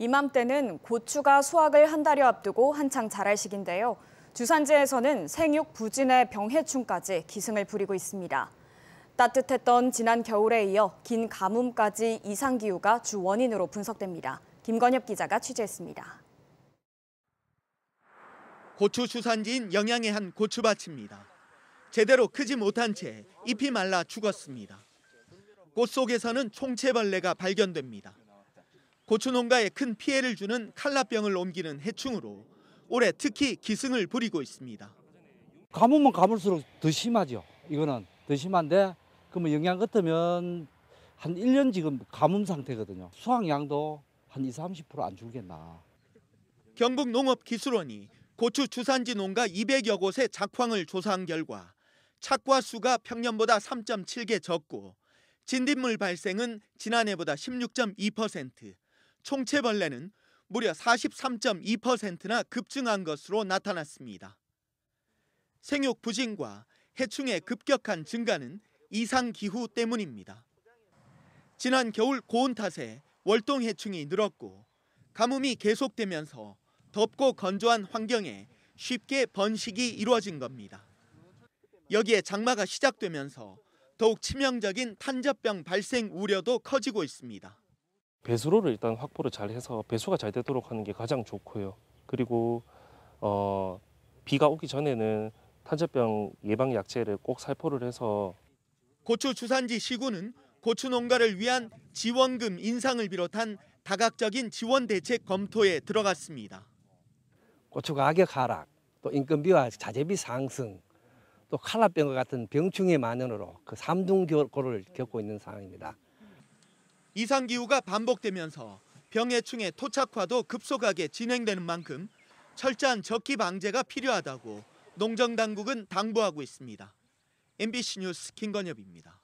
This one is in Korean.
이맘때는 고추가 수확을 한 달여 앞두고 한창 자랄 시기인데요. 주산지에서는 생육 부진의 병해충까지 기승을 부리고 있습니다. 따뜻했던 지난 겨울에 이어 긴 가뭄까지 이상기후가 주 원인으로 분석됩니다. 김건엽 기자가 취재했습니다. 고추 주산지인 영양의 한 고추밭입니다. 제대로 크지 못한 채 잎이 말라 죽었습니다. 꽃 속에서는 총체벌레가 발견됩니다. 고추 농가에 큰 피해를 주는 칼라병을 옮기는 해충으로 올해 특히 기승을 부리고 있습니다. 감으면 감을수록 더 심하죠. 이거는 더 심한데 그러면 뭐 영양 같으면 한 1년 지금 가뭄 상태거든요. 수확량도 한2 30%안 줄겠나. 경북농업기술원이 고추 주산지 농가 200여 곳의 작황을 조사한 결과 착과 수가 평년보다 3.7개 적고 진딧물 발생은 지난해보다 16.2%, 총체벌레는 무려 43.2%나 급증한 것으로 나타났습니다. 생육 부진과 해충의 급격한 증가는 이상 기후 때문입니다. 지난 겨울 고온 탓에 월동 해충이 늘었고 가뭄이 계속되면서 덥고 건조한 환경에 쉽게 번식이 이루어진 겁니다. 여기에 장마가 시작되면서 더욱 치명적인 탄저병 발생 우려도 커지고 있습니다. 배수로를 일단 확보를 잘 해서 배수가 잘 되도록 하는 게 가장 좋고요. 그리고 어, 비가 오기 전에는 탄저병 예방 약제를 꼭 살포를 해서 고추 주산지 시군은 고추 농가를 위한 지원금 인상을 비롯한 다각적인 지원 대책 검토에 들어갔습니다. 고추 가격 하락, 또 인건비와 자재비 상승, 또 칼라병과 같은 병충해 만연으로 그 삼중고를 겪고 있는 상황입니다. 이상기후가 반복되면서 병해충의 토착화도 급속하게 진행되는 만큼 철저한 적기 방제가 필요하다고 농정당국은 당부하고 있습니다. MBC 뉴스 김건엽입니다.